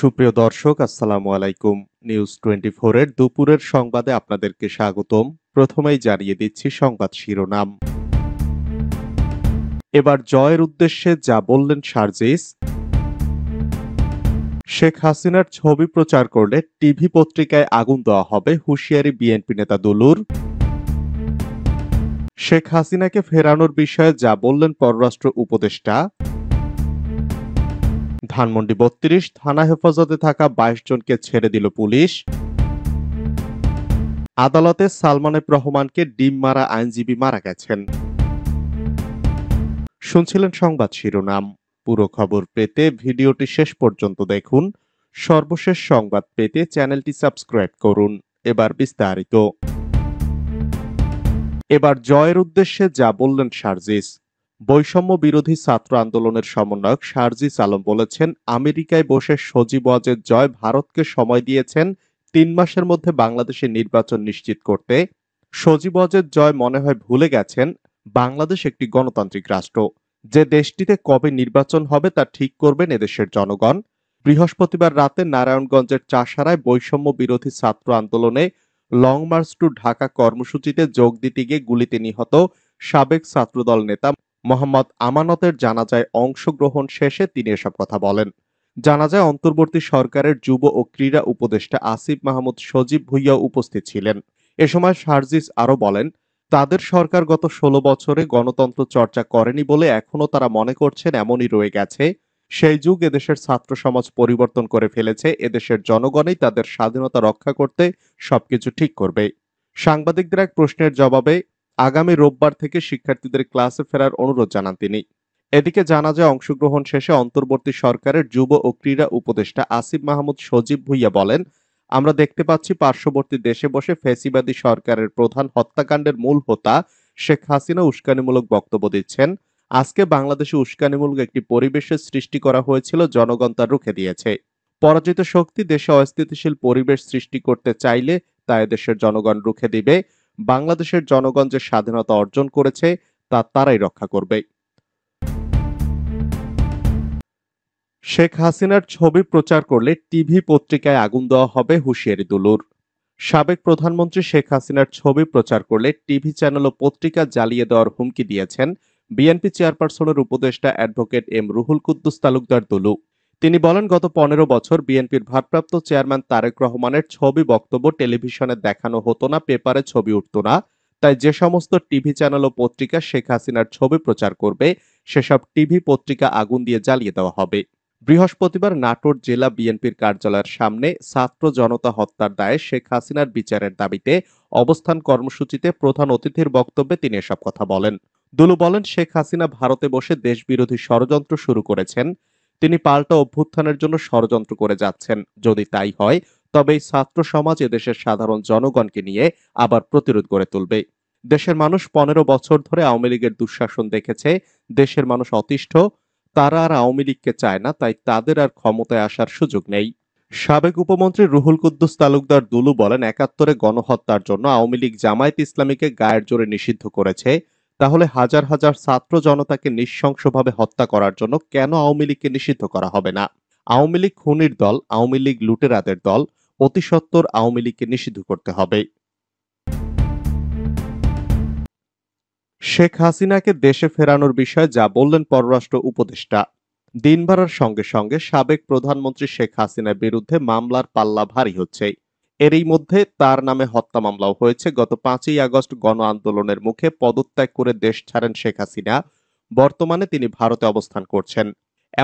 সুপ্রিয় দর্শক আসসালামু আলাইকুম নিউজ টোয়েন্টি এর দুপুরের সংবাদে আপনাদেরকে স্বাগতম প্রথমেই জানিয়ে দিচ্ছি সংবাদ শিরোনাম এবার জয়ের উদ্দেশ্যে যা বললেন সার্জিস শেখ হাসিনার ছবি প্রচার করলে টিভি পত্রিকায় আগুন দেওয়া হবে হুঁশিয়ারি বিএনপি নেতা দুলুর শেখ হাসিনাকে ফেরানোর বিষয়ে যা বললেন পররাষ্ট্র উপদেষ্টা ধানমন্ডি বত্রিশ থানা হেফাজতে থাকা বাইশ জনকে ছেড়ে দিল পুলিশ আদালতে সালমানের রহমানকে ডিম মারা আইনজীবী মারা গেছেন শুনছিলেন সংবাদ শিরোনাম পুরো খবর পেতে ভিডিওটি শেষ পর্যন্ত দেখুন সর্বশেষ সংবাদ পেতে চ্যানেলটি সাবস্ক্রাইব করুন এবার বিস্তারিত এবার জয়ের উদ্দেশ্যে যা বললেন সার্জিস বৈষম্য বিরোধী ছাত্র আন্দোলনের সমন্বয়ক শারজিস সালম বলেছেন আমেরিকায় বসে সজীব ওয়াজের জয় ভারতকে সময় দিয়েছেন তিন মাসের মধ্যে বাংলাদেশে নির্বাচন নিশ্চিত করতে সজীব ওয়াজের জয় মনে হয় ভুলে গেছেন বাংলাদেশ একটি গণতান্ত্রিক রাষ্ট্র যে দেশটিতে কবে নির্বাচন হবে তা ঠিক করবেন এদেশের জনগণ বৃহস্পতিবার রাতে নারায়ণগঞ্জের চাষারায় বৈষম্য বিরোধী ছাত্র আন্দোলনে লং মার্চ টু ঢাকা কর্মসূচিতে যোগ দিতে গিয়ে গুলিতে নিহত সাবেক ছাত্রদল নেতা মোহাম্মদ আমানতের জানাজায় অংশগ্রহণ শেষে তিনি এসব কথা বলেন জানাজায় অন্তর্বর্তী সরকারের যুব ও ক্রীড়া উপদেষ্টা আসিফ মাহমুদ সজীব ভুইয়া উপস্থিত ছিলেন এ সময় সার্জিস আরও বলেন তাদের সরকার গত ষোলো বছরে গণতন্ত্র চর্চা করেনি বলে এখনও তারা মনে করছেন এমনই রয়ে গেছে সেই যুগ এদেশের ছাত্র সমাজ পরিবর্তন করে ফেলেছে এদেশের জনগণই তাদের স্বাধীনতা রক্ষা করতে সবকিছু ঠিক করবে সাংবাদিকদের এক প্রশ্নের জবাবে আগামী রোববার থেকে শিক্ষার্থীদের ক্লাসে ফেরার অনুরোধ জানান তিনি এদিকে জানা যায় অংশগ্রহণ শেষে অন্তর্বর্তী সরকারের যুব ও ক্রীড়া উপদেষ্টা আসিফ মাহমুদ সজীব ভুইয়া বলেন আমরা দেখতে পাচ্ছি পার্শ্ববর্তী দেশে বসে ফেসিবাদী সরকারের প্রধান হত্যাকাণ্ডের মূল হোতা শেখ হাসিনা উস্কানিমূলক বক্তব্য দিচ্ছেন আজকে বাংলাদেশে উস্কানিমূলক একটি পরিবেশের সৃষ্টি করা হয়েছিল জনগণ তা রুখে দিয়েছে পরাজিত শক্তি দেশে অস্থিতিশীল পরিবেশ সৃষ্টি করতে চাইলে তা এদেশের জনগণ রুখে দিবে বাংলাদেশের জনগণ যে স্বাধীনতা অর্জন করেছে তা তারাই রক্ষা করবে শেখ হাসিনার ছবি প্রচার করলে টিভি পত্রিকায় আগুন দেওয়া হবে হুঁশিয়ারি দুলুর সাবেক প্রধানমন্ত্রী শেখ হাসিনার ছবি প্রচার করলে টিভি চ্যানেল ও পত্রিকা জ্বালিয়ে দেওয়ার হুমকি দিয়েছেন বিএনপি চেয়ারপারসনের উপদেষ্টা অ্যাডভোকেট এম রুহুল কুদ্দুস তালুকদার দুলু তিনি বলেন গত পনেরো বছর বিএনপির ভারপ্রাপ্ত চেয়ারম্যান তারেক রহমানের ছবি বক্তব্য টেলিভিশনে দেখানো হতো না পেপারে ছবি উঠত না তাই যে সমস্ত টিভি চ্যানেল ও পত্রিকা শেখ হাসিনার ছবি প্রচার করবে সেসব টিভি পত্রিকা আগুন দিয়ে জ্বালিয়ে দেওয়া হবে বৃহস্পতিবার নাটোর জেলা বিএনপির কার্যালয়ের সামনে ছাত্র জনতা হত্যার দায়ে শেখ হাসিনার বিচারের দাবিতে অবস্থান কর্মসূচিতে প্রধান অতিথির বক্তব্যে তিনি এসব কথা বলেন দুলু বলেন শেখ হাসিনা ভারতে বসে দেশবিরোধী ষড়যন্ত্র শুরু করেছেন তিনি পাল্টা অভ্যুত্থানের জন্য ষড়যন্ত্র করে যাচ্ছেন যদি তাই হয় তবে ছাত্র সমাজ দেশের সাধারণ জনগণকে নিয়ে আবার প্রতিরোধ গড়ে তুলবে দেশের মানুষ পনেরো বছর ধরে আওয়ামী লীগের দুঃশাসন দেখেছে দেশের মানুষ অতিষ্ঠ তারা আর আওয়ামী লীগকে চায় না তাই তাদের আর ক্ষমতায় আসার সুযোগ নেই সাবেক উপমন্ত্রী রুহুল কুদ্দুস তালুকদার দুলু বলেন একাত্তরে গণহত্যার জন্য আওয়ামী লীগ জামায়াত ইসলামীকে গায়ের জোরে নিষিদ্ধ করেছে তাহলে হাজার হাজার ছাত্র জনতাকে নিঃশংসভাবে হত্যা করার জন্য কেন আওয়ামী লীগকে নিষিদ্ধ করা হবে না আওয়ামী লীগ খুনির দল আওয়ামী লীগ লুটেরাদের দল অতি আওয়ামী লীগকে নিষিদ্ধ করতে হবে শেখ হাসিনাকে দেশে ফেরানোর বিষয়ে যা বললেন পররাষ্ট্র উপদেষ্টা দিন বাড়ার সঙ্গে সঙ্গে সাবেক প্রধানমন্ত্রী শেখ হাসিনার বিরুদ্ধে মামলার পাল্লা ভারী হচ্ছে এরই মধ্যে তার নামে হত্যা মামলাও হয়েছে গত পাঁচই আগস্ট গণ আন্দোলনের মুখে পদত্যাগ করে দেশ ছাড়েন শেখ হাসিনা বর্তমানে তিনি ভারতে অবস্থান করছেন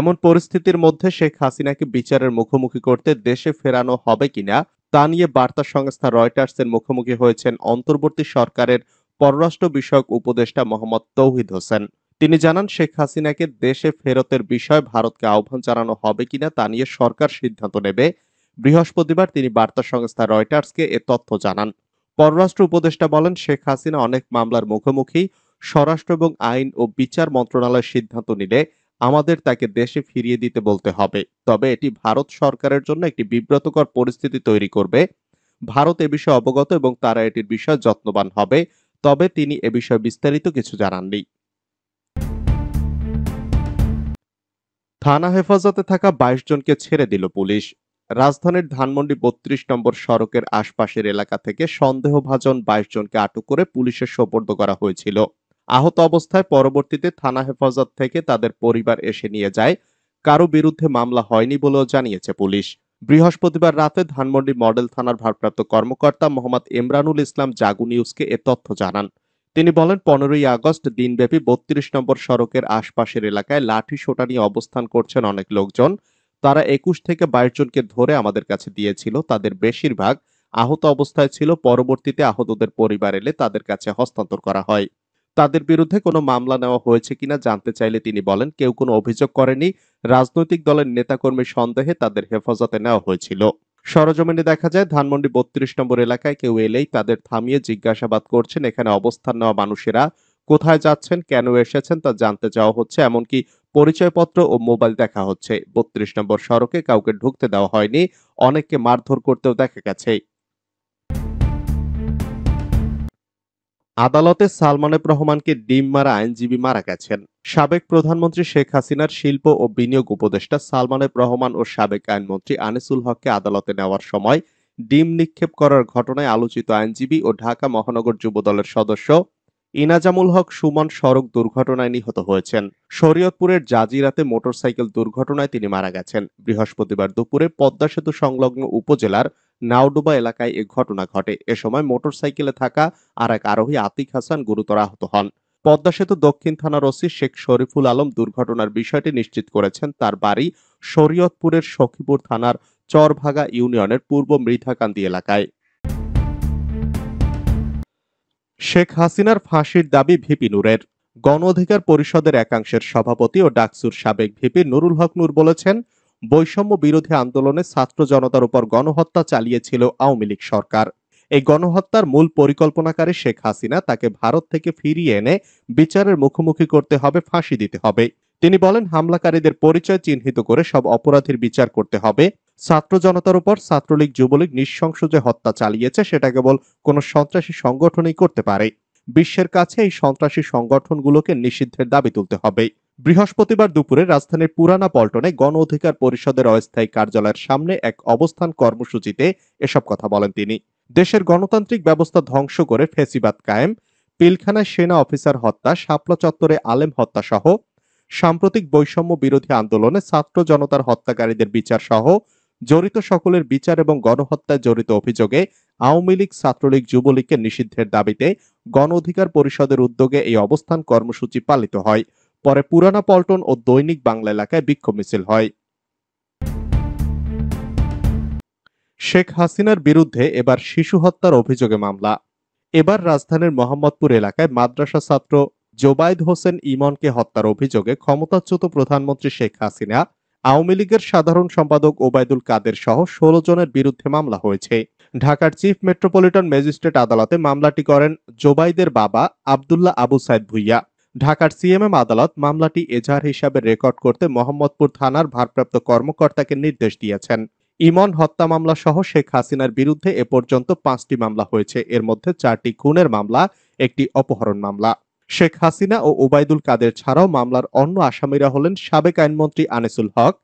এমন পরিস্থিতির মধ্যে শেখ হাসিনাকে বিচারের মুখোমুখি করতে দেশে ফেরানো হবে কিনা তা নিয়ে বার্তা সংস্থা রয়টার্সের মুখোমুখি হয়েছেন অন্তর্বর্তী সরকারের পররাষ্ট্র বিষয়ক উপদেষ্টা মোহাম্মদ তৌহিদ হোসেন তিনি জানান শেখ হাসিনাকে দেশে ফেরতের বিষয় ভারতকে আহ্বান জানানো হবে কিনা তা নিয়ে সরকার সিদ্ধান্ত নেবে বৃহস্পতিবার তিনি বার্তা সংস্থা রয়টার্সকে এ তথ্য জানান পররাষ্ট্র উপদেষ্টা বলেন শেখ হাসিনা অনেক মামলার মুখোমুখি স্বরাষ্ট্র এবং আইন ও বিচার মন্ত্রণালয় সিদ্ধান্ত নিলে আমাদের তাকে দেশে ফিরিয়ে দিতে বলতে হবে তবে এটি ভারত সরকারের জন্য একটি বিব্রতকর পরিস্থিতি তৈরি করবে ভারত এ বিষয়ে অবগত এবং তারা এটির বিষয়ে যত্নবান হবে তবে তিনি এ বিষয়ে বিস্তারিত কিছু জানাননি থানা হেফাজতে থাকা বাইশ জনকে ছেড়ে দিল পুলিশ রাজধানীর ধানমন্ডি বত্রিশ নম্বর সড়কের আশপাশের এলাকা থেকে সন্দেহভাজন বাইশ জনকে আটক করে পুলিশের সোপর্দ করা হয়েছিল আহত অবস্থায় পরবর্তীতে থানা হেফাজত থেকে তাদের পরিবার এসে নিয়ে যায় কারো বিরুদ্ধে মামলা হয়নি বলেও জানিয়েছে পুলিশ বৃহস্পতিবার রাতে ধানমন্ডি মডেল থানার ভারপ্রাপ্ত কর্মকর্তা মোহাম্মদ ইমরানুল ইসলাম জাগু নিউজকে এ তথ্য জানান তিনি বলেন পনেরোই আগস্ট দিনব্যাপী বত্রিশ নম্বর সড়কের আশপাশের এলাকায় লাঠি সোটা নিয়ে অবস্থান করছেন অনেক লোকজন তারা একুশ থেকে বাইশ জনকে ধরে আমাদের কাছে দিয়েছিল তাদের বেশিরভাগ আহত অবস্থায় ছিল পরবর্তীতে আহতদের পরিবার এলে তাদের কাছে হস্তান্তর করা হয় তাদের বিরুদ্ধে কোনো মামলা নেওয়া হয়েছে কিনা জানতে চাইলে তিনি বলেন কেউ কোনো অভিযোগ করেনি রাজনৈতিক দলের নেতাকর্মী সন্দেহে তাদের হেফাজতে নেওয়া হয়েছিল সরজমিনে দেখা যায় ধানমন্ডি বত্রিশ নম্বর এলাকায় কেউ এলেই তাদের থামিয়ে জিজ্ঞাসাবাদ করছেন এখানে অবস্থান নেওয়া মানুষেরা কোথায় যাচ্ছেন কেন এসেছেন তা জানতে চাওয়া হচ্ছে এমনকি পরিচয়পত্র ও মোবাইল দেখা হচ্ছে বত্রিশ নম্বর সড়কে কাউকে ঢুকতে দেওয়া হয়নি অনেককে মারধর করতেও দেখা গেছে আদালতে সালমানের রহমানকে ডিম মারা আইনজীবী মারা গেছেন সাবেক প্রধানমন্ত্রী শেখ হাসিনার শিল্প ও বিনিয়োগ উপদেষ্টা সালমানের রহমান ও সাবেক আইনমন্ত্রী আনিসুল হককে আদালতে নেওয়ার সময় ডিম নিক্ষেপ করার ঘটনায় আলোচিত আইনজীবী ও ঢাকা মহানগর যুবদলের সদস্য ইনাজামুল হক সুমন সড়ক দুর্ঘটনায় নিহত হয়েছেন শরীয়তপুরের জাজিরাতে মোটরসাইকেল দুর্ঘটনায় তিনি মারা গেছেন বৃহস্পতিবার দুপুরে পদ্মা সেতু সংলগ্ন উপজেলার নাওডুবা এলাকায় এ ঘটনা ঘটে এ সময় মোটরসাইকেলে থাকা আর এক আরোহী আতিক হাসান গুরুতর আহত হন পদ্মা সেতু দক্ষিণ থানার ওসি শেখ শরীফুল আলম দুর্ঘটনার বিষয়টি নিশ্চিত করেছেন তার বাড়ি শরীয়তপুরের সখীপুর থানার চরভাগা ইউনিয়নের পূর্ব মৃধাকান্দি এলাকায় শেখ হাসিনার ফাঁসির দাবি ভিপি নূরের গণ অধিকার পরিষদের একাংশের সভাপতি ও ডাকসুর সাবেক ভিপি নুরুল হক নূর বলেছেন বৈষম্য বিরোধী আন্দোলনে ছাত্র জনতার উপর গণহত্যা চালিয়েছিল আওয়ামী লীগ সরকার এই গণহত্যার মূল পরিকল্পনাকারী শেখ হাসিনা তাকে ভারত থেকে ফিরিয়ে এনে বিচারের মুখোমুখি করতে হবে ফাঁসি দিতে হবে তিনি বলেন হামলাকারীদের পরিচয় চিহ্নিত করে সব অপরাধীর বিচার করতে হবে ছাত্র জনতার উপর ছাত্রলীগ যুবলীগ নিঃশংস যে হত্যা চালিয়েছে সেটা কেবল কোনো সন্ত্রাসী সংগঠনই করতে পারে বিশ্বের কাছে এই সন্ত্রাসী সংগঠনগুলোকে নিষিদ্ধের দাবি তুলতে হবে বৃহস্পতিবার দুপুরে রাজধানীর পুরানা পল্টনে গণ অধিকার পরিষদের অস্থায়ী কার্যালয়ের সামনে এক অবস্থান কর্মসূচিতে এসব কথা বলেন তিনি দেশের গণতান্ত্রিক ব্যবস্থা ধ্বংস করে ফেসিবাদ কায়েম পিলখানায় সেনা অফিসার হত্যা শাপলা চত্বরে আলেম হত্যা সহ সাম্প্রতিক বৈষম্য বিরোধী আন্দোলনে ছাত্র জনতার হত্যাকারীদের বিচার সহ জড়িত সকলের বিচার এবং গণহত্যায় জড়িত অভিযোগে আওয়ামী লীগ ছাত্রলীগ যুবলীগকে নিষিদ্ধের দাবিতে গণ অধিকার পরিষদের উদ্যোগে এই অবস্থান কর্মসূচি পালিত হয় পরে পুরানা পল্টন ও দৈনিক বাংলা এলাকায় বিক্ষোভ মিছিল হয় শেখ হাসিনার বিরুদ্ধে এবার শিশু হত্যার অভিযোগে মামলা এবার রাজধানীর মোহাম্মদপুর এলাকায় মাদ্রাসা ছাত্র জোবায়দ হোসেন ইমনকে হত্যার অভিযোগে ক্ষমতাচ্যুত প্রধানমন্ত্রী শেখ হাসিনা আওয়ামী লীগের সাধারণ সম্পাদক ওবায়দুল কাদের সহ ষোলো জনের বিরুদ্ধে মামলা হয়েছে ঢাকার চিফ মেট্রোপলিটন ম্যাজিস্ট্রেট আদালতে মামলাটি করেন জোবাইদের বাবা আবদুল্লাহ আবু সাইদ ভুইয়া ঢাকার সিএমএম আদালত মামলাটি এজাহার হিসাবে রেকর্ড করতে মোহাম্মদপুর থানার ভারপ্রাপ্ত কর্মকর্তাকে নির্দেশ দিয়েছেন ইমন হত্যা মামলা সহ শেখ হাসিনার বিরুদ্ধে এ পর্যন্ত পাঁচটি মামলা হয়েছে এর মধ্যে চারটি খুনের মামলা একটি অপহরণ মামলা শেখ হাসিনা ও ওবায়দুল কাদের ছাড়াও মামলার অন্য আসামিরা হলেন সাবেক আইনমন্ত্রী আনিসুল হক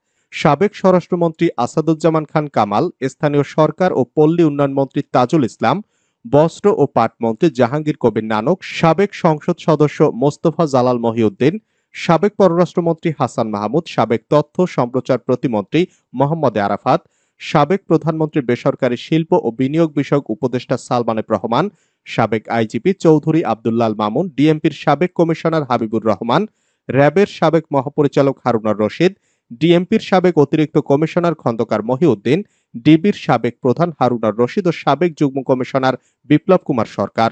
সাবেক স্বরাষ্ট্রমন্ত্রী আসাদুজ্জামান খান কামাল স্থানীয় সরকার ও পল্লী উন্নয়ন মন্ত্রী তাজুল ইসলাম বস্ত্র ও পাট মন্ত্রী জাহাঙ্গীর কবির নানক সাবেক সংসদ সদস্য মোস্তফা জালাল মহিউদ্দিন সাবেক পররাষ্ট্রমন্ত্রী হাসান মাহমুদ সাবেক তথ্য সম্প্রচার প্রতিমন্ত্রী মোহাম্মদ আরাফাত সাবেক প্রধানমন্ত্রী বেসরকারি শিল্প ও বিনিয়োগ বিষয়ক উপদেষ্টা সালমানের রহমান সাবেক আইজিপি চৌধুরী আবদুল্লাল মামুন ডিএমপির সাবেক কমিশনার হাবিবুর রহমান র্যাবের সাবেক মহাপরিচালক হারুনার রশিদ ডিএমপির সাবেক অতিরিক্ত কমিশনার খন্দকার মহিউদ্দিন ডিবির সাবেক প্রধান হারুনার রশিদ ও সাবেক যুগ্ম কমিশনার বিপ্লব কুমার সরকার